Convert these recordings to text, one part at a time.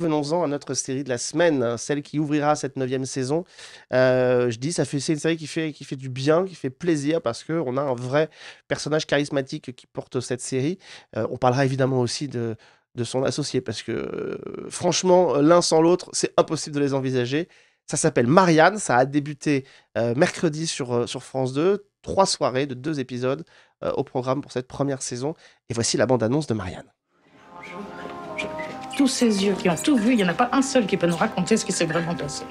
venons-en à notre série de la semaine, hein, celle qui ouvrira cette neuvième saison. Euh, je dis, ça fait, c'est une série qui fait, qui fait du bien, qui fait plaisir parce qu'on a un vrai personnage charismatique qui porte cette série. Euh, on parlera évidemment aussi de, de son associé parce que euh, franchement, l'un sans l'autre, c'est impossible de les envisager. Ça s'appelle Marianne, ça a débuté mercredi sur, sur France 2, trois soirées de deux épisodes au programme pour cette première saison. Et voici la bande-annonce de Marianne tous ses yeux, qui ont tout vu. Il n'y en a pas un seul qui peut nous raconter ce qui s'est vraiment passé.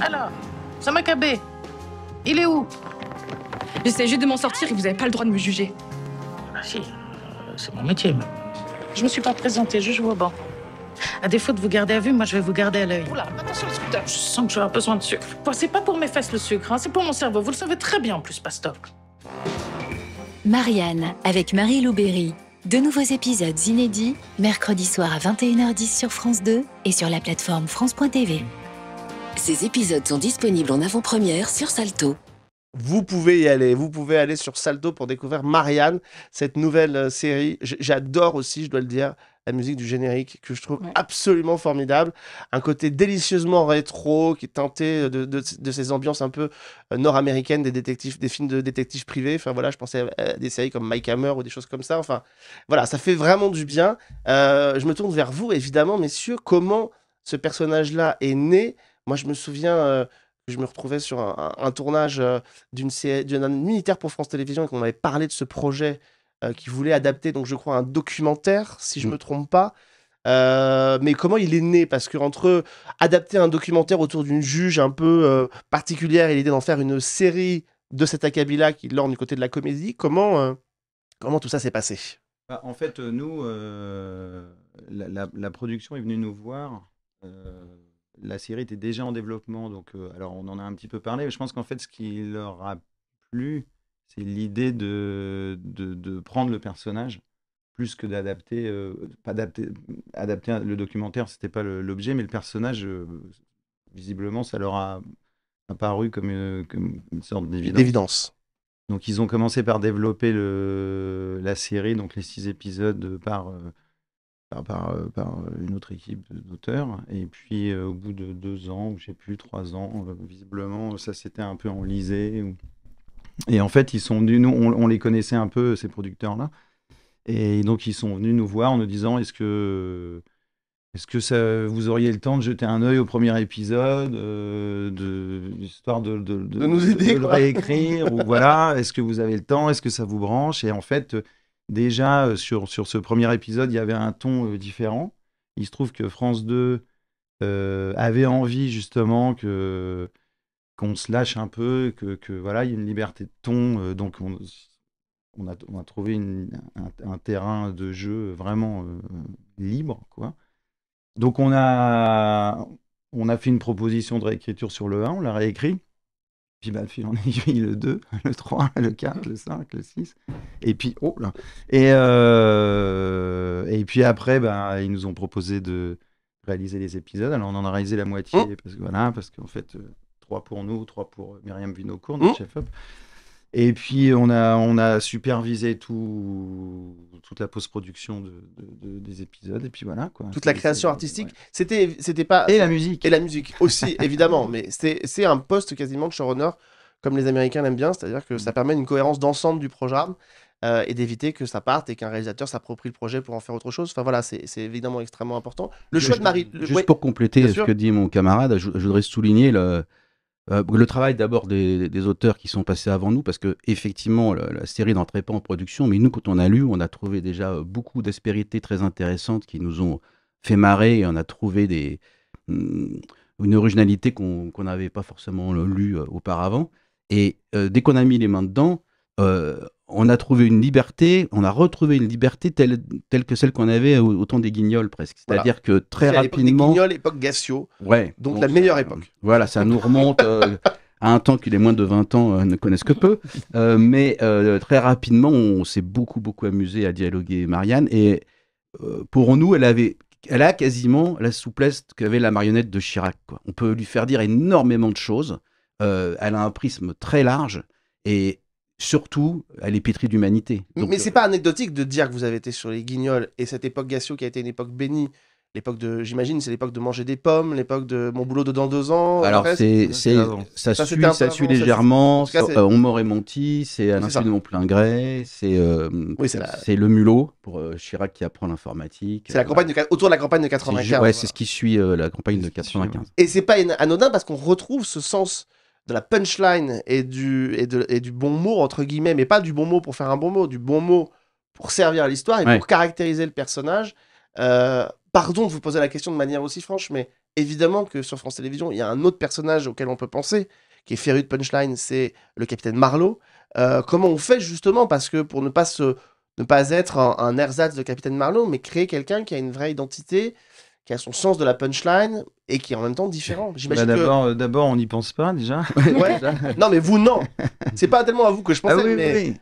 Alors, Samakabé, il est où J'essaie juste de m'en sortir et vous n'avez pas le droit de me juger. Ah, si, euh, c'est mon métier. Je me suis pas présenté je joue au banc. À défaut de vous garder à vue, moi je vais vous garder à l'œil. Oula, attention je sens que j'aurai besoin de sucre. c'est pas pour mes fesses le sucre, hein. c'est pour mon cerveau. Vous le savez très bien en plus, stock Marianne, avec Marie Louberry. De nouveaux épisodes inédits, mercredi soir à 21h10 sur France 2 et sur la plateforme France.tv. Ces épisodes sont disponibles en avant-première sur Salto vous pouvez y aller. Vous pouvez aller sur Saldo pour découvrir Marianne, cette nouvelle euh, série. J'adore aussi, je dois le dire, la musique du générique que je trouve absolument formidable. Un côté délicieusement rétro qui est teinté euh, de, ces ambiances un peu euh, nord-américaines des détectives, des films de détectives privés. Enfin voilà, je pensais à des séries comme Mike Hammer ou des choses comme ça. Enfin voilà, ça fait vraiment du bien. je me tourne vers vous évidemment, messieurs. Comment ce personnage-là est né Moi, je me souviens je me retrouvais sur un, tournage euh, d'une d'un unitaire pour France Télévisions et qu'on avait parlé de ce projet euh, qui voulait adapter, donc je crois, un documentaire, si je ne mm. me trompe pas. Euh, mais comment il est né Parce que entre adapter un documentaire autour d'une juge un peu particulière et l'idée d'en faire une série de cet acabila là qui l'orne du côté de la comédie, comment, comment tout ça s'est passé bah, En fait, nous, la, la, production est venue nous voir la série était déjà en développement, donc euh, alors on en a un petit peu parlé, mais je pense qu'en fait ce qui leur a plu, c'est l'idée de, de, prendre le personnage plus que d'adapter, euh, pas adapter, le documentaire, c'était pas l'objet, mais le personnage, euh, visiblement, ça leur a apparu comme une, sorte d'évidence. Donc ils ont commencé par développer le, la série, donc les six épisodes par par, euh, euh, une autre équipe d'auteurs. Et puis, euh, au bout de deux ans, ou j'ai plus, trois ans, visiblement, ça s'était un peu enlisé. Et en fait, ils sont venus, nous, on, les connaissait un peu, ces producteurs-là. Et donc, ils sont venus nous voir en nous disant est-ce que, est que ça, vous auriez le temps de jeter un œil au premier épisode, de, histoire de, nous aider, de le réécrire ou voilà, Est-ce que vous avez le temps Est-ce que ça vous branche Et en fait, déjà euh, sur, sur ce premier épisode, il y avait un ton euh, différent. Il se trouve que France 2 euh, avait envie justement que qu'on se lâche un peu, que, que voilà, il y a une liberté de ton, donc on, on, a, on, a, trouvé un, terrain de jeu vraiment libre, quoi. Donc on a on a fait une proposition de réécriture sur le 1, on l'a réécrit. Puis bah, en a eu le 2, le 3, le 4, le 5, le 6. Et puis, oh là Et, euh, et puis après, bah, ils nous ont proposé de réaliser les épisodes. Alors, on en a réalisé la moitié, oh. parce que voilà, parce qu'en fait, 3 euh, pour nous, 3 pour Myriam Vinocourt, oh. notre chef-op. Et puis, on a, on a supervisé tout, toute la post-production des épisodes. Et puis voilà. Quoi. Toute la création artistique. C'était, c'était pas. Et la musique. Et la musique aussi, évidemment. Mais c'est un poste quasiment de showrunner, comme les Américains l'aiment bien. C'est-à-dire que ça mm. permet une cohérence d'ensemble du programme. Euh, et d'éviter que ça parte et qu'un réalisateur s'approprie le projet pour en faire autre chose. Enfin voilà, c'est évidemment extrêmement important. Le choix de Marie. Juste pour compléter ce que dit mon camarade, je, je voudrais souligner le, euh, le travail d'abord des, auteurs qui sont passés avant nous, parce que effectivement la, série n'entrait pas en production, mais nous quand on a lu, on a trouvé déjà euh, beaucoup d'aspérités très intéressantes qui nous ont fait marrer et on a trouvé des, hmm, une originalité qu'on n'avait pas forcément euh, lu auparavant. Et dès qu'on a mis les mains dedans, on a trouvé une liberté, on a retrouvé une liberté telle, telle que celle qu'on avait au, temps des Guignols presque. C'est-à-dire que très rapidement. À Guignols, époque Gassio. Ouais. Donc, la meilleure époque. Euh, voilà, ça nous remonte. Euh, à un temps qu'il est moins de 20 ans euh, ne connaissent que peu. mais très rapidement, on s'est beaucoup, beaucoup amusé à dialoguer Marianne. Et pour nous, elle avait. Elle a quasiment la souplesse qu'avait la marionnette de Chirac. On peut lui faire dire énormément de choses. elle a un prisme très large et surtout, à est d'humanité. Mais Mais euh, c'est pas anecdotique de dire que vous avez été sur les guignols et cette époque Gassio qui a été une époque bénie. L'époque de, j'imagine, c'est l'époque de manger des pommes, l'époque de mon boulot de dans deux ans. Alors, c'est, ça, suit, ça suit légèrement. On on m'aurait menti, c'est à l'insu de mon plein gré, c'est, oui, c'est, le mulot pour euh, Chirac qui apprend l'informatique. C'est la euh, campagne autour de la campagne de 95. Ouais, c'est ce qui suit la campagne de 95. Et c'est pas anodin parce qu'on retrouve ce sens de la punchline et du, bon mot, entre guillemets, mais pas du bon mot pour faire un bon mot, du bon mot pour servir l'histoire et pour caractériser le personnage. Euh, pardon de vous poser la question de manière aussi franche, mais évidemment que sur France Télévisions, il y a un autre personnage auquel on peut penser, qui est féru de punchline, c'est le capitaine Marlowe. Euh, comment on fait justement parce que pour ne pas être un, un ersatz de capitaine Marlowe, mais créer quelqu'un qui a une vraie identité, qui a son sens de la punchline, et qui est en même temps différent. Bah, d'abord, euh, d'abord, on n'y pense pas déjà. non, mais vous non. C'est pas tellement à vous que je ah pense.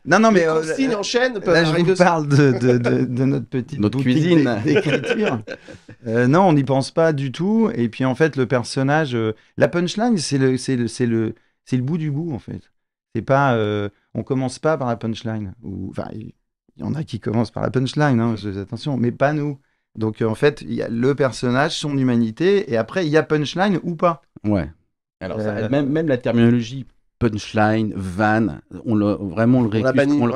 Non, non, mais euh, en chaîne. Là, je vous parle de, de, notre petite notre cuisine d'écriture. euh, non, on n'y pense pas du tout. Et puis en fait, le personnage, euh, la punchline, c'est le, c'est le, c'est le, c'est le bout du bout en fait. C'est pas, euh, on commence pas par la punchline. Ou enfin, il y en a qui commencent par la punchline. Hein, attention, mais pas nous. Donc euh, en fait, il y a le personnage, son humanité, et après, il y a punchline ou pas. Ouais. Alors, euh, même, la terminologie punchline, van, on le, vraiment le,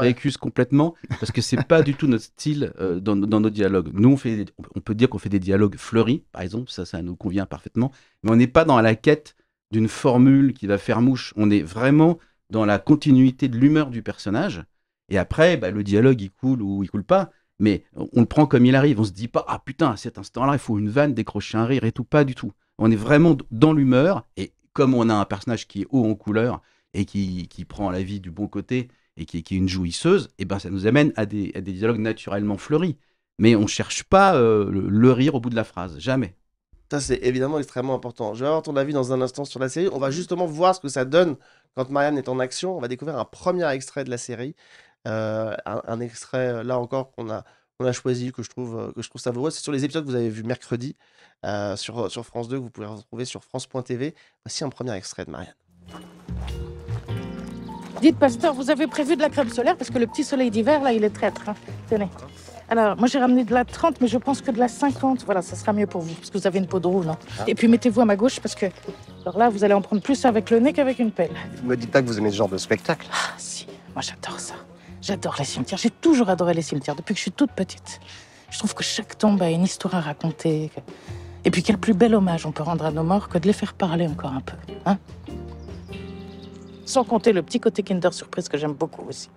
récuse, complètement parce que c'est pas du tout notre style euh, dans, nos dialogues. Nous, on, fait, on peut dire qu'on fait des dialogues fleuris, par exemple, ça, ça nous convient parfaitement, mais on n'est pas dans la quête d'une formule qui va faire mouche. On est vraiment dans la continuité de l'humeur du personnage. Et après, bah, le dialogue, il coule ou il coule pas mais on le prend comme il arrive. On se dit pas, ah putain, à cet instant-là, il faut une vanne, décrocher un rire et tout, pas du tout. On est vraiment dans l'humeur, et comme on a un personnage qui est haut en couleur et qui, qui prend la vie du bon côté et qui, est une jouisseuse, et eh ben ça nous amène à des, dialogues naturellement fleuris. Mais on ne cherche pas euh, le, le rire au bout de la phrase, jamais. Ça, c'est évidemment extrêmement important. Je vais avoir ton avis dans un instant sur la série. On va justement voir ce que ça donne quand Marianne est en action. On va découvrir un premier extrait de la série. Euh, un, extrait, euh, là encore, qu'on a, choisi, que je trouve, euh, que je trouve savoureux. C'est sur les épisodes que vous avez vu mercredi sur, France 2, que vous pouvez retrouver sur France.tv. Voici un premier extrait de Marianne. Dites, pasteur, vous avez prévu de la crème solaire parce que le petit soleil d'hiver, là, il est traître. Hein. Tenez. Alors, moi, j'ai ramené de la 30, mais je pense que de la 50. Voilà, ça sera mieux pour vous parce que vous avez une peau de roue, ah. Et puis, mettez-vous à ma gauche parce que, alors là, vous allez en prendre plus avec le nez qu'avec une pelle. Ne me dites pas que vous aimez ce genre de spectacle. Ah, si. Moi, j'adore ça. J'adore les cimetières. J'ai toujours adoré les cimetières depuis que je suis toute petite. Je trouve que chaque tombe a une histoire à raconter. Et puis quel plus bel hommage on peut rendre à nos morts que de les faire parler encore un peu, hein Sans compter le petit côté Kinder Surprise que j'aime beaucoup aussi.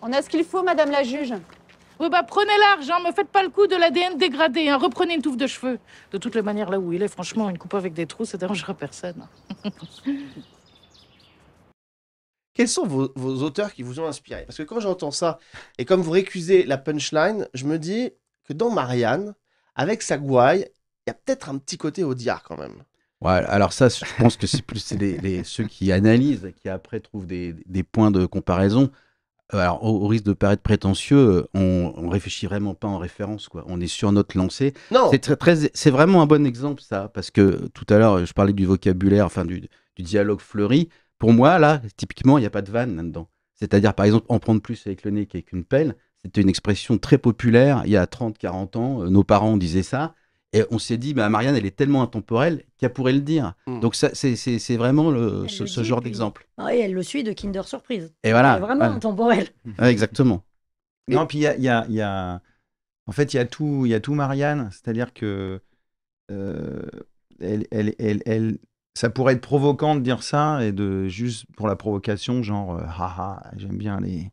On a ce qu'il faut, Madame la juge. Oui, bah prenez l'argent, hein, me faites pas le coup de l'ADN dégradé, hein. reprenez une touffe de cheveux. De toutes les manières, là où il est, franchement, une coupe avec des trous, ça dérangera personne. Quels sont vos, auteurs qui vous ont inspiré Parce que quand j'entends ça, et comme vous récusez la punchline, je me dis que dans Marianne, avec sa gouaille, il y a peut-être un petit côté Audiard quand même. Ouais, alors ça, je pense que c'est plus ceux qui analysent et qui après trouvent des, points de comparaison. Euh, alors, au, risque de paraître prétentieux, euh, on, ne réfléchit vraiment pas en référence, On est sur notre lancée. Non. C'est très, très c'est vraiment un bon exemple ça, parce que tout à l'heure, je parlais du vocabulaire, enfin du, du dialogue fleuri. Pour moi, là, typiquement, il n'y a pas de vanne là-dedans. C'est-à-dire, par exemple, en prendre plus avec le nez qu'avec une pelle, c'était une expression très populaire il y a 30, 40 ans. Euh, nos parents disaient ça. Et on s'est dit, bah, Marianne, elle est tellement intemporelle qu'elle pourrait le dire. Mm. Donc, ça, c'est vraiment ce, genre d'exemple. Ah oui, elle le suit de Kinder Surprise. Et voilà. Elle est vraiment intemporelle. exactement. non, puis il y a, y a, En fait, il y, a tout, y a tout Marianne. C'est-à-dire que. Euh, elle, elle, elle, ça pourrait être provocant de dire ça et de juste pour la provocation, genre, haha, euh, j'aime bien les.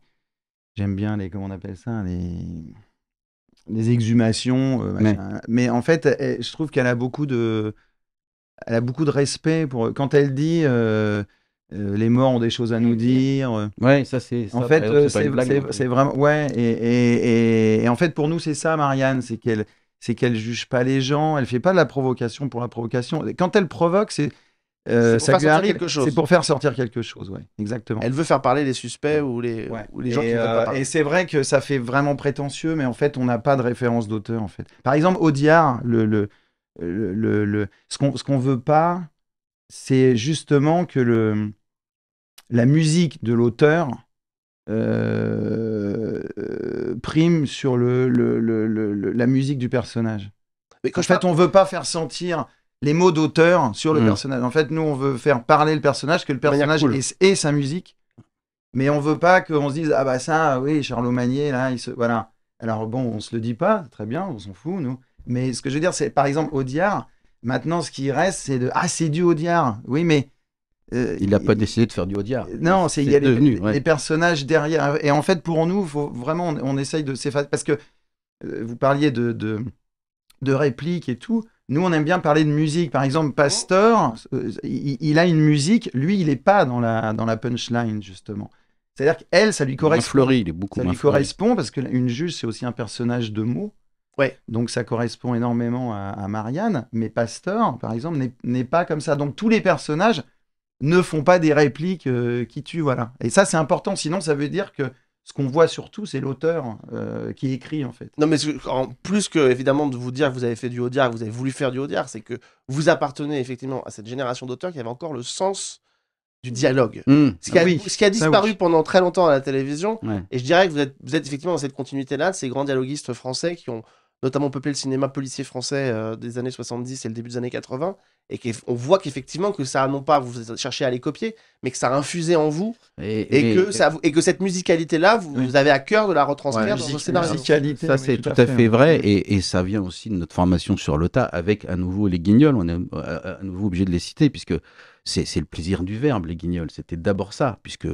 J'aime bien les. Comment on appelle ça Les. exhumations. Euh, mais... en fait, je trouve qu'elle a beaucoup de. Elle a beaucoup de respect pour. Quand elle dit. Euh, les morts ont des choses à nous dire. Ouais, ça c'est. En fait, hein. c'est vraiment. Ouais, et, et, et, et, en fait, pour nous, c'est ça, Marianne, c'est qu'elle c'est qu'elle juge pas les gens, elle fait pas de la provocation pour la provocation. Quand elle provoque, c'est euh, ça C'est pour faire sortir quelque chose, exactement. Elle veut faire parler les suspects ou les, gens qui ne veulent pas euh, parler. Et c'est vrai que ça fait vraiment prétentieux, mais en fait, on n'a pas de référence d'auteur, en fait. Par exemple, Audiard, le, le, le, ce qu'on ne veut pas, c'est justement que le, la musique de l'auteur euh, prime sur le, la musique du personnage. Mais quand en fait, on on veut pas faire sentir les mots d'auteur sur le hmm. personnage. En fait, nous, on veut faire parler le personnage, que le personnage ait, sa musique, mais on veut pas qu'on se dise ah bah ça, oui, Charlot Manier, là, il se voilà. Alors bon, on se le dit pas, très bien, on s'en fout nous. Mais ce que je veux dire, c'est par exemple Audiard. Maintenant, ce qui reste, c'est de ah c'est du Audiard. Oui, mais euh, il n'a pas décidé de faire du Audiard. Non, c'est il y a devenu, les, personnages derrière. Et en fait, pour nous, faut vraiment, on, essaye de s'effacer parce que euh, vous parliez de, de, de répliques et tout. Nous, on aime bien parler de musique. Par exemple, Pasteur, euh, il, a une musique. Lui, il n'est pas dans la, dans la punchline, justement. C'est-à-dire qu'elle, ça lui correspond. Fleuri, il est beaucoup Ça lui correspond parce qu'une juge, c'est aussi un personnage de mots. Ouais. Donc ça correspond énormément à, Marianne. Mais Pasteur, par exemple, n'est pas comme ça. Donc tous les personnages ne font pas des répliques euh, qui tuent, voilà. Et ça, c'est important. Sinon, ça veut dire que ce qu'on voit surtout, c'est l'auteur euh, qui écrit en fait. Non, mais en plus que évidemment de vous dire que vous avez fait du Audiard, que vous avez voulu faire du Audiard, c'est que vous appartenez effectivement à cette génération d'auteurs qui avait encore le sens du dialogue. Mmh. Ce, qui a, ah ce, qui a, disparu pendant très longtemps à la télévision. Et je dirais que vous êtes, effectivement dans cette continuité-là, de ces grands dialoguistes français qui ont notamment peuplé le cinéma policier français euh, des années 70 et le début des années 80, et qu'on voit qu'effectivement que ça non pas vous cherchez à les copier, mais que ça a infusé en vous et, que ça et que cette musicalité là vous, avez à cœur de la retranscrire dans Musicalité, ça c'est tout, à fait, hein. vrai et, ça vient aussi de notre formation sur l'OTA avec à nouveau les Guignols. On est euh, à, nouveau obligé de les citer puisque c'est le plaisir du verbe les Guignols. C'était d'abord ça puisque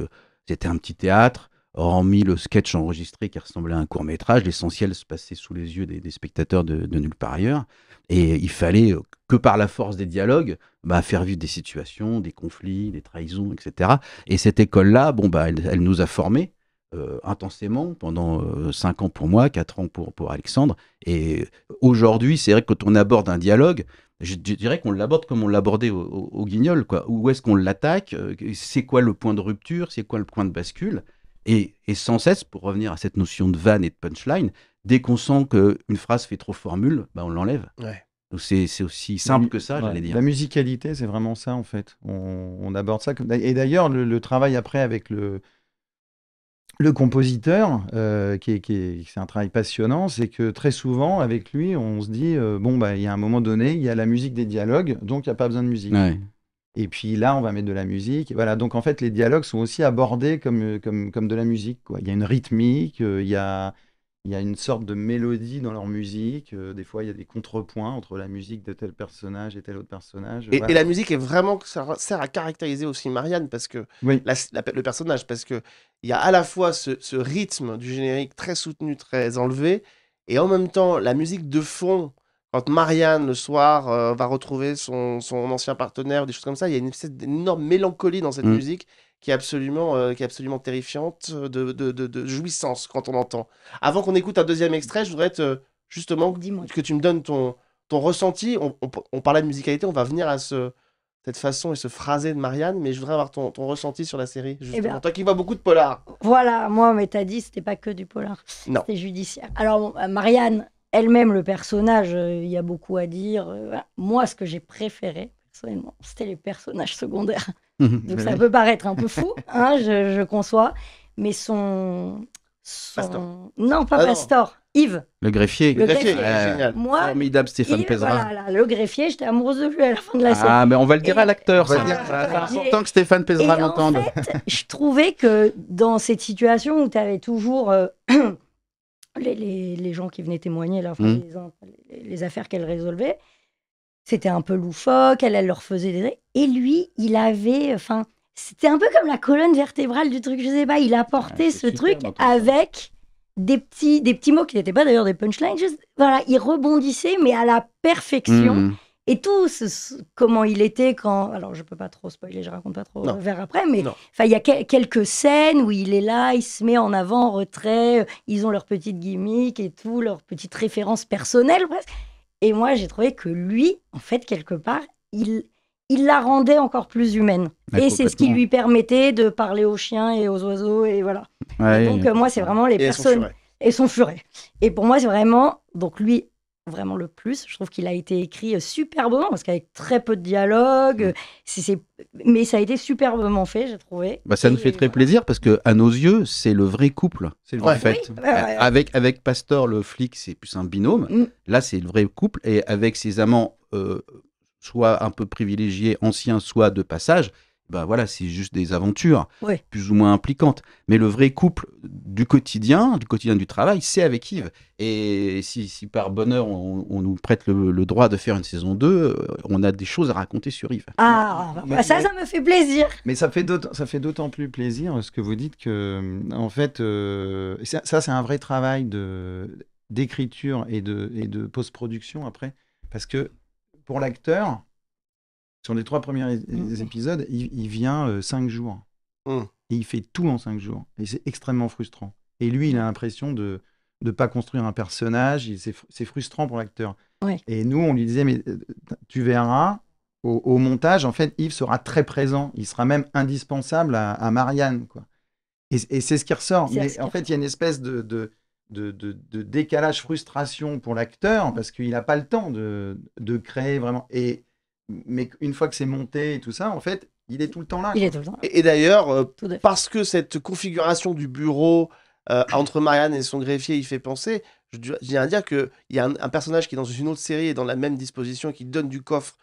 c'était un petit théâtre hormis le sketch enregistré qui ressemblait à un court métrage, l'essentiel se passait sous les yeux des, spectateurs de, de, nulle part ailleurs. Et il fallait euh, que par la force des dialogues, bah, faire vivre des situations, des conflits, des trahisons, etc. Et cette école-là, bon, bah, elle, nous a formés euh, intensément pendant 5 euh, ans pour moi, 4 ans pour, pour Alexandre. Et aujourd'hui, c'est vrai que quand on aborde un dialogue, je, dirais qu'on l'aborde comme on l'abordait au, guignol. Quoi. Où est-ce qu'on l'attaque C'est quoi le point de rupture C'est quoi le point de bascule et, sans cesse, pour revenir à cette notion de vanne et de punchline, dès qu'on sent qu'une phrase fait trop formule, bah, on l'enlève. Ouais. C'est aussi simple que ça, j'allais dire. La musicalité, c'est vraiment ça, en fait. On, aborde ça. Et d'ailleurs, le, travail après avec le, le compositeur, euh, qui, est, c'est un travail passionnant, c'est que très souvent, avec lui, on se dit euh, bon, bah, il y a un moment donné, il y a la musique des dialogues, donc il n'y a pas besoin de musique. Et puis là, on va mettre de la musique. voilà, donc en fait, les dialogues sont aussi abordés comme, euh, comme, comme de la musique. Quoi. Il y a une rythmique, il y a il y a une sorte de mélodie dans leur musique. Euh, des fois, il y a des contrepoints entre la musique de tel personnage et tel autre personnage. Et, la musique est vraiment ça sert à caractériser aussi Marianne parce que le personnage, parce que il y a à la fois ce, ce, rythme du générique très soutenu, très enlevé, et en même temps la musique de fond quand Marianne le soir euh, va retrouver son, ancien partenaire, des choses comme ça, il y a une, énorme mélancolie dans cette mm. musique qui est absolument, euh, qui est absolument terrifiante euh, de, de, jouissance quand on entend Avant qu'on écoute un deuxième extrait, je voudrais justement que tu me donnes ton, ton ressenti. On, parlait de musicalité, on va venir à ce, cette façon et ce phrasé de Marianne, mais je voudrais avoir ton, ton ressenti sur la série. Eh ben, Toi qui vois beaucoup de polar. Voilà, moi, mais t'as dit, c'était pas que du polar. C'était judiciaire. Alors, Marianne, elle-même, le personnage, euh, il y a beaucoup à dire. Euh, Moi, ce que j'ai préféré, personnellement, c'était les personnages secondaires. Donc ça peut paraître un peu fou, hein, je, conçois, mais son... Non, pas ah Pastor, Yves. Le greffier. Le greffier. Moi, formidable Stéphane Pézra. le greffier, j'étais amoureuse de lui à la fin de la série. Ah, mais on va le dire à l'acteur. C'est important que Stéphane Pézard l'entende. je trouvais que dans cette situation où tu avais toujours... Euh, les, gens qui venaient témoigner, mmh. les, affaires qu'elle résolvait. C'était un peu loufoque, elle, elle leur faisait des... Et lui, il avait... Enfin, c'était un peu comme la colonne vertébrale du truc, je sais pas. Il apportait ah, ce truc avec des petits, des petits mots qui n'étaient pas d'ailleurs des punchlines. voilà, il rebondissait, mais à la perfection. Mmh et tout ce, comment il était quand. Alors, je peux pas trop spoiler, je raconte pas trop vers après, mais il y a quelques scènes où il est là, il se met en avant, en retrait, euh, ils ont leurs petites gimmicks et tout, leurs petites références personnelles. presque. Et moi, j'ai trouvé que lui, en fait, quelque part, il, la rendait encore plus humaine. et c'est ce qui lui permettait de parler aux chiens et aux oiseaux, et voilà. donc, euh, moi, c'est vraiment les personnes. et son furet. Et pour moi, c'est vraiment. Donc, lui, vraiment le plus. Je trouve qu'il a été écrit euh, superbement, parce qu'avec très peu de dialogue, mm. euh, c'est, mais ça a été superbement fait, j'ai trouvé. Bah, ça nous fait très plaisir, parce que à nos yeux, c'est le vrai couple. C'est le vrai fait. Avec, avec Pastor, le flic, c'est plus un binôme. Mm. Là, c'est le vrai couple. Et avec ses amants, euh, soit un peu privilégiés, anciens, soit de passage, bah voilà, c'est juste des aventures plus ou moins impliquantes. Mais le vrai couple du quotidien, du quotidien du travail, c'est avec Yves. Et si, par bonheur on, nous prête le, droit de faire une saison 2, euh, on a des choses à raconter sur Yves. Ah, ah bah, ça, ça me fait plaisir. Mais ça fait d'autant plus plaisir ce que vous dites que, euh, en fait, euh, ça, c'est un vrai travail d'écriture et et de post-production après. Parce que pour l'acteur, sur les trois premiers mmh. épisodes, il, vient euh, cinq jours. Mmh. Et il fait tout en cinq jours. Et c'est extrêmement frustrant. Et lui, il a l'impression de ne pas construire un personnage. C'est frustrant pour l'acteur. Et nous, on lui disait, mais euh, tu verras, au, montage, en fait, Yves sera très présent. Il sera même indispensable à, Marianne. Et, c'est ce qui ressort. en fait, il y a une espèce de, de décalage frustration pour l'acteur parce qu'il n'a pas le temps de, de, créer vraiment. Et mais une fois que c'est monté et tout ça, en fait, il est tout le temps là. Et, d'ailleurs, euh, parce que cette configuration du bureau euh, entre Marianne et son greffier il fait penser, je, viens à dire qu'il y a un, personnage qui, dans une autre série, est dans la même disposition, qui donne du coffre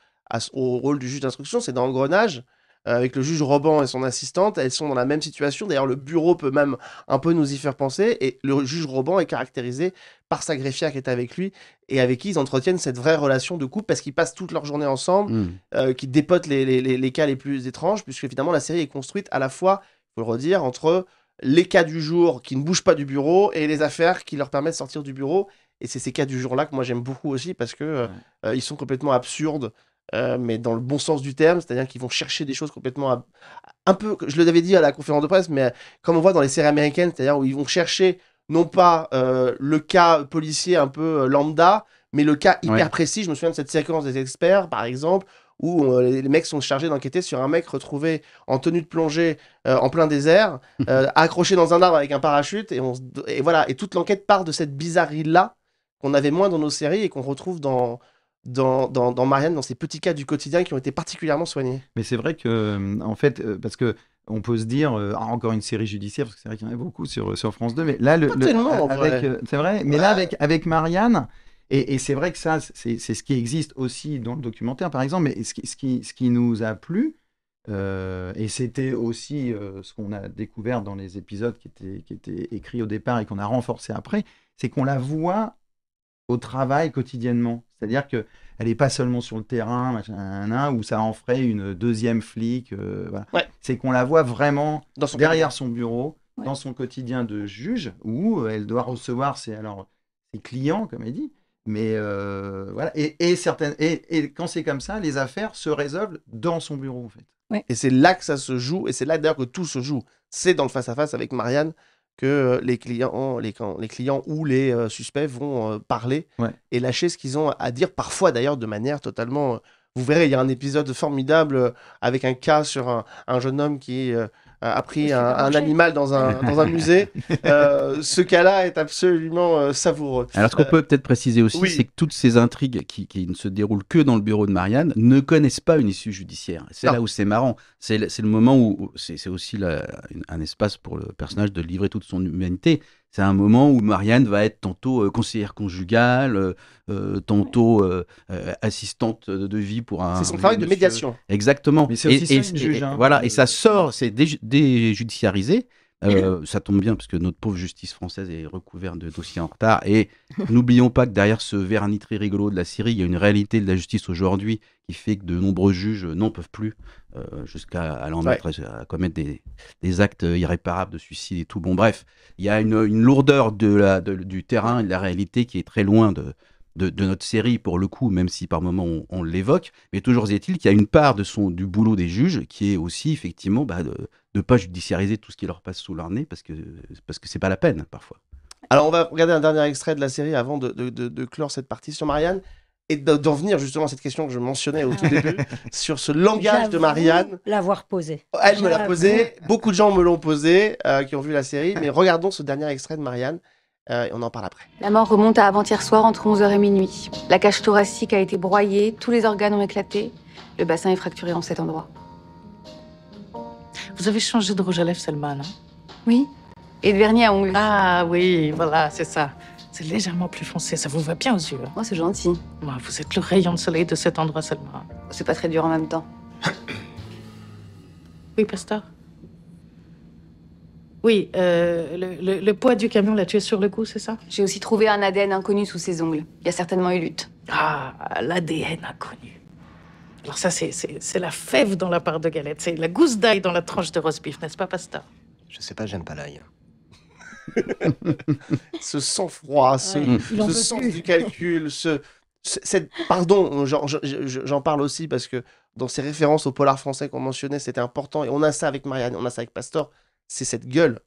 au rôle du juge d'instruction, c'est dans Engrenage. Euh, avec le juge Roban et son assistante, elles sont dans la même situation. D'ailleurs, le bureau peut même un peu nous y faire penser. Et le juge Roban est caractérisé par sa greffière qui est avec lui et avec qui ils entretiennent cette vraie relation de couple parce qu'ils passent toute leur journée ensemble, hmm. euh, qui dépotent les, cas les plus étranges, puisque finalement la série est construite à la fois, il faut le redire, entre les cas du jour qui ne bougent pas du bureau et les affaires qui leur permettent de sortir du bureau. Et c'est ces cas du jour-là que moi j'aime beaucoup aussi parce que euh, ils sont complètement absurdes. Euh, mais dans le bon sens du terme, c'est-à-dire qu'ils vont chercher des choses complètement. un peu, je le l'avais dit à la conférence de presse, mais euh, comme on voit dans les séries américaines, c'est-à-dire où ils vont chercher non pas euh, le cas policier un peu lambda, mais le cas hyper précis. Je me souviens de cette séquence des experts, par exemple, où les mecs sont chargés d'enquêter sur un mec retrouvé en tenue de plongée en plein désert, accroché dans un arbre avec un parachute, et, et voilà. Et toute l'enquête part de cette bizarrerie là qu'on avait moins dans nos séries et qu'on retrouve dans dans, dans, Marianne, dans ces petits cas du quotidien qui ont été particulièrement soignés. Mais c'est vrai que, euh, en fait, euh, parce que on peut se dire euh, ah, encore une série judiciaire parce que c'est vrai qu'il y en a beaucoup sur, sur France 2 mais là le, c'est vrai mais là ah. avec avec Marianne et, c'est vrai que ça c'est ce qui existe aussi dans le documentaire par exemple mais ce qui ce qui, ce qui nous a plu et c'était aussi ce qu'on a découvert dans les épisodes qui étaient qui étaient écrits au départ et qu'on a renforcé après c'est qu'on la voit au travail quotidiennement. C'est-à-dire que elle n'est pas seulement sur le terrain, machin, où ça en ferait une deuxième flic. Euh, c'est qu'on la voit vraiment derrière son bureau, dans son quotidien de juge, où elle doit recevoir ses, alors, ses clients, comme elle dit. Mais euh, voilà. Et, certaines, et, quand c'est comme ça, les affaires se résolvent dans son bureau, en fait. Et c'est là que ça se joue, et c'est là d'ailleurs que tout se joue. C'est dans le face à -face avec Marianne que euh, les clients, les, clients ou les euh, suspects vont euh, parler et lâcher ce qu'ils ont à dire, parfois d'ailleurs de manière totalement... Vous verrez, il y a un épisode formidable avec un cas sur un, jeune homme qui a pris un, animal dans un, musée. Euh, ce cas-là est absolument euh, savoureux. Alors, ce qu'on peut peut-être préciser aussi, c'est que toutes ces intrigues qui, ne se déroulent que dans le bureau de Marianne ne connaissent pas une issue judiciaire. C'est là où c'est marrant. C'est le moment où c'est aussi un espace pour le personnage de livrer toute son humanité. C'est un moment où Marianne va être tantôt euh, conseillère conjugale, euh, euh, tantôt assistante de vie pour un. C'est son travail de médiation. Exactement. Mais c'est aussi et, une juge, hein. Voilà, et ça sort, c'est déjudiciarisé. Euh, ça tombe bien parce que notre pauvre justice française est recouverte de dossiers en retard. Et n'oublions pas que derrière ce vernis très rigolo de la Syrie, il y a une réalité de la justice aujourd'hui qui fait que de nombreux juges n'en peuvent plus euh, jusqu'à à, commettre des, actes irréparables de suicide et tout. Bon, bref, il y a une, lourdeur du terrain et de la réalité qui est très loin de, de, notre série pour le coup, même si par moments on, l'évoque. Mais toujours est-il qu'il y a une part de son, du boulot des juges qui est aussi effectivement bah, de ne pas judiciariser tout ce qui leur passe sous leur nez parce que parce que pas la peine parfois. Alors on va regarder un dernier extrait de la série avant de, clore cette partie sur Marianne et d'en venir justement à cette question que je mentionnais au tout début sur ce langage de Marianne. L'avoir posé. Elle me l'a posé. Beaucoup de gens me l'ont posé euh, qui ont vu la série, mais regardons ce dernier extrait de Marianne euh, on en parle après. La mort remonte à avant-hier soir entre 11h et minuit. La cage thoracique a été broyée, tous les organes ont éclaté. Le bassin est fracturé en cet endroit. Vous avez changé de rouge à lèvres, Selma, non hein Oui. Et de vernis à ongles. Ah oui, voilà, c'est ça. C'est légèrement plus foncé, ça vous va bien aux yeux. oh, c'est gentil. Moi, vous êtes le rayon de soleil de cet endroit, Selma. C'est pas très dur en même temps. oui, pasteur oui, euh, le, poids du camion l'a tué sur le coup, c'est ça J'ai aussi trouvé un ADN inconnu sous ses ongles. Il y a certainement eu lutte. Ah, l'ADN inconnu. Alors ça, c'est la fève dans la part de galette, c'est la gousse d'ail dans la tranche de roast beef, n'est-ce pas, Pasteur Je sais pas, j'aime pas l'ail. ce sang-froid, ce, sens du calcul, ce, cette, pardon, j'en parle aussi parce que dans ces références au polar français qu'on mentionnait, c'était important. Et on a ça avec Marianne, on a ça avec Pasteur c'est cette gueule.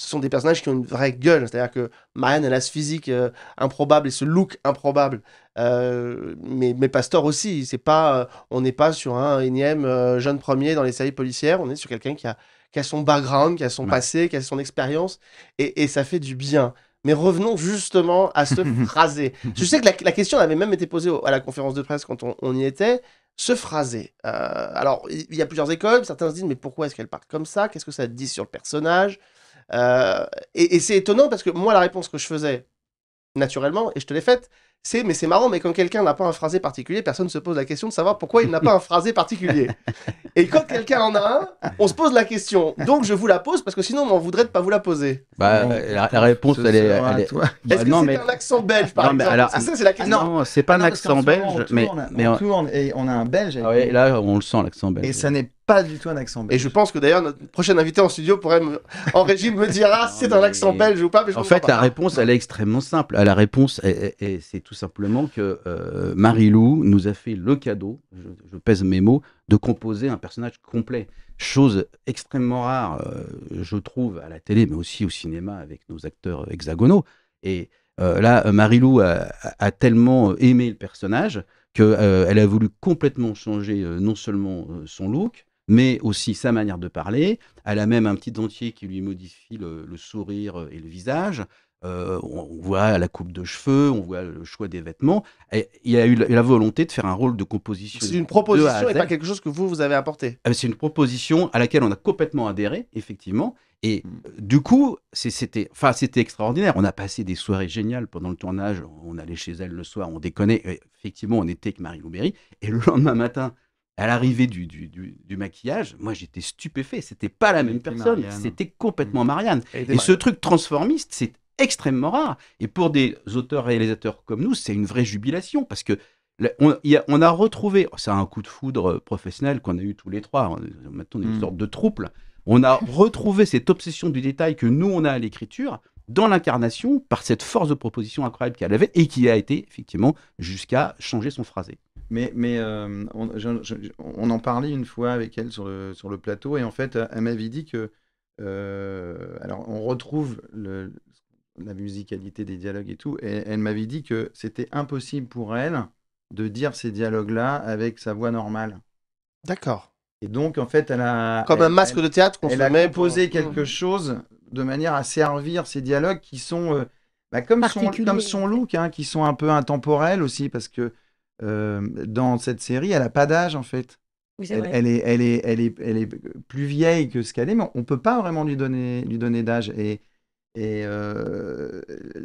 Ce sont des personnages qui ont une vraie gueule. C'est-à-dire que Marianne, elle a ce physique euh, improbable et ce look improbable. Euh, mais, mais Pastor aussi. C'est pas, euh, on n'est pas sur un énième jeune premier dans les séries policières. On est sur quelqu'un qui a, son background, qui a son passé, qui a son expérience. Et, ça fait du bien. Mais revenons justement à ce phrasé. Je sais que la, question avait même été posée à la conférence de presse quand on y était se phraser. Euh, alors, il y a plusieurs écoles, certains se disent, mais pourquoi est-ce qu'elle parle comme ça Qu'est-ce que ça dit sur le personnage euh, et c'est étonnant parce que moi, la réponse que je faisais naturellement, et je te l'ai faite, c'est, mais c'est marrant, mais quand quelqu'un n'a pas un phrasé particulier, personne ne se pose la question de savoir pourquoi il n'a pas un phrasé particulier. Et quand quelqu'un en a un, on se pose la question. Donc je vous la pose parce que sinon on voudrait ne pas vous la poser. Bah, ah euh, la, réponse, elle est. Elle est... Bah c'est mais... un accent belge par exemple alors, ça, c'est la ah question. Non, c'est pas un accent belge, mais, mais on, tourne et on a un belge. Ah là, on le sent l'accent belge. Et ça n'est pas du tout un accent belge. Et je pense que d'ailleurs notre prochaine invité en studio pourrait en régime me dira si c'est un accent belge ou pas. Mais en fait, la réponse, elle est extrêmement simple. La réponse, c'est tout simplement que euh, Marie-Lou nous a fait le cadeau, je, pèse mes mots, de composer un personnage complet. Chose extrêmement rare, euh, je trouve, à la télé, mais aussi au cinéma avec nos acteurs hexagonaux. Et euh, là, Marie-Lou a, tellement aimé le personnage qu'elle a voulu complètement changer non seulement son look, mais aussi sa manière de parler. Elle a même un petit dentier qui lui modifie le sourire et le visage. Euh, on voit la coupe de cheveux, on voit le choix des vêtements. il y a eu la volonté de faire un rôle de composition. C'est une proposition et pas quelque chose que vous, vous avez apporté. Euh, c'est une proposition à laquelle on a complètement adhéré, effectivement. Et mm. euh, du coup, c'était extraordinaire. On a passé des soirées géniales pendant le tournage. On allait chez elle le soir, on déconnait. effectivement, on était avec Marie Louberry. Et le lendemain matin, à l'arrivée du, du, maquillage, moi j'étais stupéfait. C'était pas la même personne, c'était complètement mm. Marianne. et ce truc transformiste, c'est extrêmement rare. Et pour des auteurs-réalisateurs comme nous, c'est une vraie jubilation parce que on, on a retrouvé, oh, c'est un coup de foudre euh, professionnel qu'on a eu tous les trois, hein, maintenant on est une mm. sorte de trouble. On a retrouvé cette obsession du détail que nous on a à l'écriture dans l'incarnation par cette force de proposition incroyable qu'elle avait et qui a été effectivement jusqu'à changer son phrasé. Mais, mais euh, on, en parlait une fois avec elle sur le, sur le plateau et en fait, elle m'avait dit que euh, alors on retrouve le, la musicalité des dialogues et tout. Et elle m'avait dit que c'était impossible pour elle de dire ces dialogues-là avec sa voix normale. D'accord. Et donc, en fait, elle a. Comme un masque de théâtre qu'on Elle a quelque chose de manière à servir ces dialogues qui sont. Euh, bah, comme, son, comme, son, look, hein, qui sont un peu intemporels aussi, parce que euh, dans cette série, elle n'a pas d'âge, en fait. Oui, elle, elle, est, elle, est, elle, est, elle est plus vieille que ce qu'elle est, mais on ne peut pas vraiment lui donner, lui donner d'âge. Et et euh,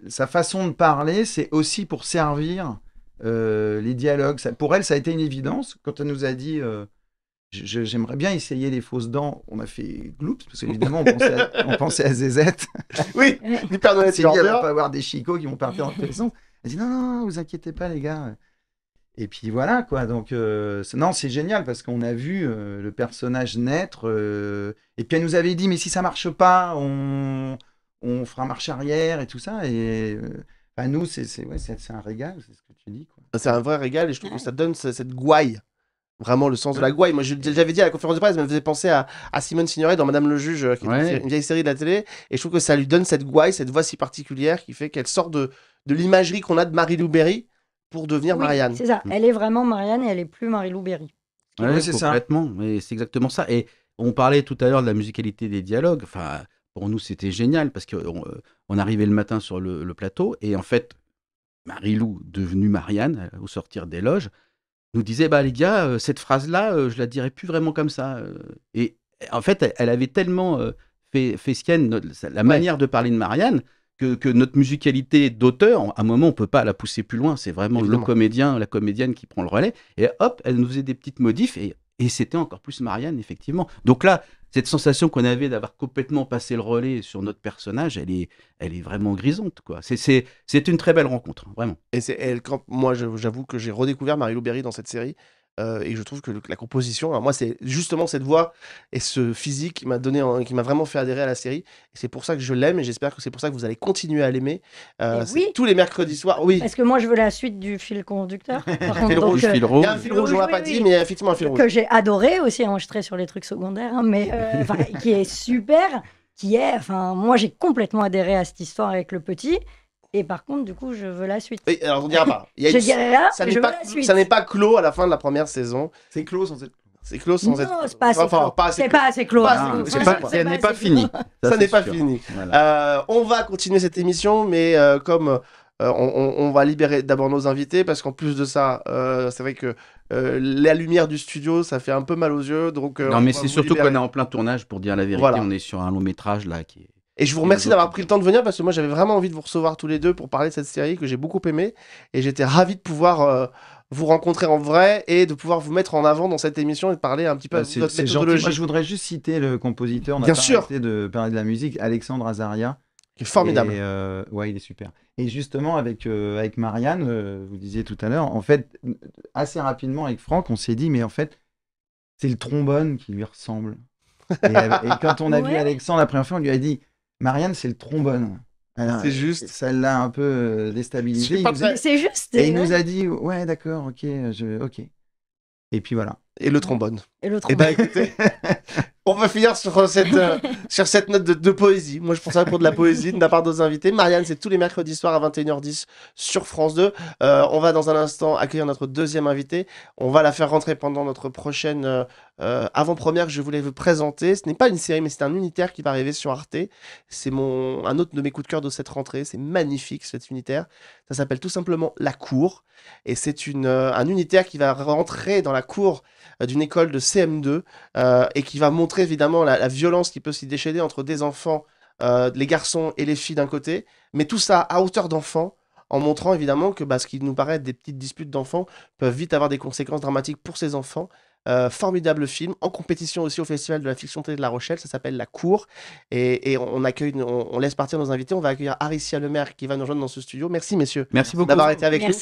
sa façon de parler, c'est aussi pour servir euh, les dialogues. pour elle, ça a été une évidence. Quand elle nous a dit euh, J'aimerais bien essayer les fausses dents, on a fait gloups, parce qu'évidemment, on, pensait à, on pensait à Zézette. oui, l'hyper de on va pas avoir des chicots qui vont partir en prison ». Elle dit Non, non, vous inquiétez pas, les gars. Et puis voilà, quoi. Donc, non, c'est génial parce qu'on a vu le personnage naître. et puis elle nous avait dit, mais si ça marche pas, on, on fera marche arrière et tout ça. Et à euh, bah, nous, c'est ouais, un régal, c'est ce que tu dis. C'est un vrai régal et je trouve que ça donne cette gouaille vraiment le sens de la gouaille. Moi, je l'avais dit à la conférence de presse, ça me faisait penser à, à Simone Signoret dans Madame le Juge, euh, qui est une, vieille série de la télé. Et je trouve que ça lui donne cette gouaille, cette voix si particulière qui fait qu'elle sort de, l'imagerie qu'on a de Marie-Lou Berry pour devenir Marianne. C'est ça, mm. elle est vraiment Marianne et elle n'est plus Marie-Lou Berry. Oui, c'est ça. Complètement, c'est exactement ça. Et on parlait tout à l'heure de la musicalité des dialogues. Enfin, pour nous, c'était génial parce qu'on euh, on arrivait le matin sur le, plateau et en fait, Marie-Lou, devenue Marianne, euh, au sortir des loges, nous disait Bah, les gars, euh, cette phrase-là, je la dirais plus vraiment comme ça. Et en fait, elle avait tellement fait, fait sienne la manière de parler de Marianne que, notre musicalité d'auteur, à un moment, on peut pas la pousser plus loin. C'est vraiment le comédien, la comédienne qui prend le relais. Et hop, elle nous faisait des petites modifs et, et c'était encore plus Marianne, effectivement. Donc là, cette sensation qu'on avait d'avoir complètement passé le relais sur notre personnage, elle est, elle est vraiment grisante. quoi. C'est une très belle rencontre, hein, vraiment. Et, c'est elle, moi, j'avoue que j'ai redécouvert Marie-Lou dans cette série. Euh, et je trouve que la composition, moi, c'est justement cette voix et ce physique qui m'a donné, qui m'a vraiment fait adhérer à la série. C'est pour ça que je l'aime et j'espère que c'est pour ça que vous allez continuer à l'aimer. Euh, tous les mercredis soirs, oui. Parce que moi, je veux la suite du fil conducteur. Euh, il y a un fil rouge, on l'a pas dit, mais il y a effectivement un fil rouge. Que j'ai adoré aussi, enregistré hein, sur les trucs secondaires, hein, mais qui est super, qui est, enfin, moi, j'ai complètement adhéré à cette histoire avec le petit. Et par contre, du coup, je veux la suite. alors on dira pas. je dirais ça je n'est veux pas, la suite. Ça n'est pas clos à la fin de la première saison. C'est clos sans être. C'est clos sans Non, c'est pas assez pas C'est pas assez clos. Ça n'est pas fini. Ça, n'est pas fini. on va continuer cette émission, mais euh, comme euh, on, va libérer d'abord nos invités, parce qu'en plus de ça, euh, c'est vrai que la lumière du studio, ça fait un peu mal aux yeux. Donc, Non, mais c'est surtout qu'on est en plein tournage, pour dire la vérité. On est sur un long métrage là qui est et je vous remercie d'avoir pris le temps de venir parce que moi j'avais vraiment envie de vous recevoir tous les deux pour parler de cette série que j'ai beaucoup aimée et j'étais ravi de pouvoir euh, vous rencontrer en vrai et de pouvoir vous mettre en avant dans cette émission et de parler un petit peu bah, de votre méthodologie. Moi, je voudrais juste citer le compositeur. On Bien sûr. de parler de la musique, Alexandre Azaria. Qui est formidable. Euh, ouais, il est super. Et justement avec euh, avec Marianne, vous disiez tout à l'heure, en fait assez rapidement avec Franck, on s'est dit mais en fait c'est le trombone qui lui ressemble. et, quand on a vu Alexandre la première fois, on lui a dit Marianne, c'est le trombone. C'est juste. Ça l'a un peu euh, déstabilisé. C'est juste. Et il nous a dit Ouais, d'accord, ok, je... ok. Et puis voilà. Et le trombone. Et le eh ben, trombone. Et bah, écoutez, on va finir sur euh, cette, euh, sur cette note de, poésie. Moi, je pense ça pour de la poésie de la part de nos invités. Marianne, c'est tous les mercredis soirs à 21h10 sur France 2. on va dans un instant accueillir notre deuxième invité. On va la faire rentrer pendant notre prochaine euh, avant-première que je voulais vous présenter. Ce n'est pas une série, mais c'est un unitaire qui va arriver sur Arte. C'est mon un autre de mes coups de cœur de cette rentrée. C'est magnifique cet unitaire. Ça s'appelle tout simplement La Cour, et c'est euh, un unitaire qui va rentrer dans la cour euh, d'une école de CM2 et qui va montrer évidemment la, violence qui peut s'y déchaîner entre des enfants, les garçons et les filles d'un côté, mais tout ça à hauteur d'enfant, en montrant évidemment que bah, ce qui nous paraît des petites disputes d'enfants peuvent vite avoir des conséquences dramatiques pour ces enfants, euh, formidable film, en compétition aussi au Festival de la Fiction Télé de La Rochelle, ça s'appelle La Cour. Et, on accueille, on, laisse partir nos invités. On va accueillir Aricia Lemaire qui va nous rejoindre dans ce studio. Merci, messieurs. Merci beaucoup. D'avoir été avec nous.